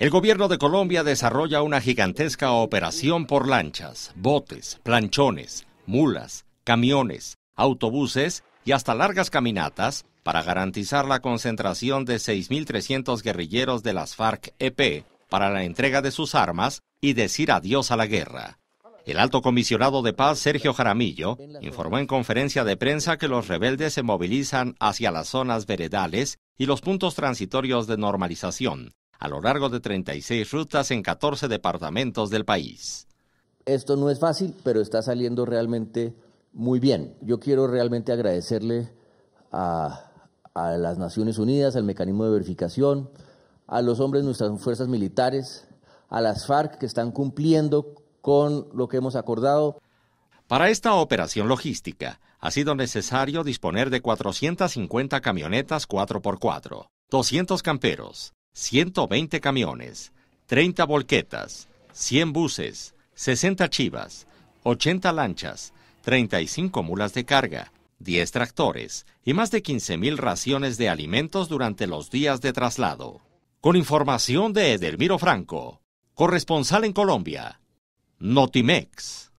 El gobierno de Colombia desarrolla una gigantesca operación por lanchas, botes, planchones, mulas, camiones, autobuses y hasta largas caminatas para garantizar la concentración de 6.300 guerrilleros de las FARC-EP para la entrega de sus armas y decir adiós a la guerra. El alto comisionado de paz Sergio Jaramillo informó en conferencia de prensa que los rebeldes se movilizan hacia las zonas veredales y los puntos transitorios de normalización, a lo largo de 36 rutas en 14 departamentos del país. Esto no es fácil, pero está saliendo realmente muy bien. Yo quiero realmente agradecerle a, las Naciones Unidas, al mecanismo de verificación, a los hombres de nuestras fuerzas militares, a las FARC que están cumpliendo con lo que hemos acordado. Para esta operación logística ha sido necesario disponer de 450 camionetas 4x4, 200 camperos, 120 camiones, 30 volquetas, 100 buses, 60 chivas, 80 lanchas, 35 mulas de carga, 10 tractores y más de 15.000 raciones de alimentos durante los días de traslado. Con información de Edelmiro Franco, corresponsal en Colombia, Notimex.